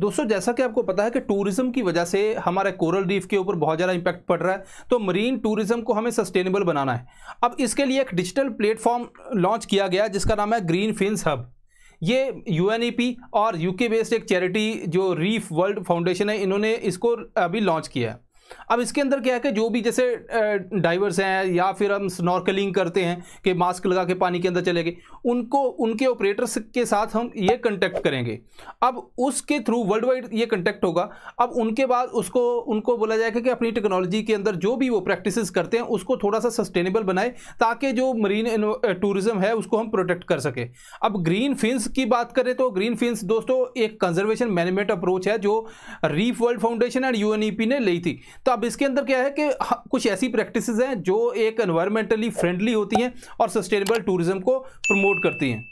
दोस्तों जैसा कि आपको पता है कि टूरिज्म की वजह से हमारे कोरल रीफ के ऊपर बहुत ज़्यादा इंपैक्ट पड़ रहा है तो मरीन टूरिज्म को हमें सस्टेनेबल बनाना है अब इसके लिए एक डिजिटल प्लेटफॉर्म लॉन्च किया गया जिसका नाम है ग्रीन फिंस हब ये यू e और यूके बेस्ड एक चैरिटी जो रीफ वर्ल्ड फाउंडेशन है इन्होंने इसको अभी लॉन्च किया है अब इसके अंदर क्या है कि जो भी जैसे डाइवर्स हैं या फिर हम स्नॉर्कलिंग करते हैं कि मास्क लगा के पानी के अंदर चले गए उनको उनके ऑपरेटर्स के साथ हम ये कंटेक्ट करेंगे अब उसके थ्रू वर्ल्ड वाइड ये कंटेक्ट होगा अब उनके बाद उसको उनको बोला जाएगा कि अपनी टेक्नोलॉजी के अंदर जो भी वो प्रैक्टिस करते हैं उसको थोड़ा सा सस्टेनेबल बनाए ताकि जो मरीन टूरिज्म है उसको हम प्रोटेक्ट कर सकें अब ग्रीन फिंस की बात करें तो ग्रीन फिंस दोस्तों एक कंजर्वेशन मैनेजमेंट अप्रोच है जो reef world foundation and U ने ली थी तो अब इसके अंदर क्या है कि कुछ ऐसी प्रैक्टिसेस हैं जो एक एनवायरमेंटली फ्रेंडली होती हैं और सस्टेनेबल टूरिज्म को प्रमोट करती हैं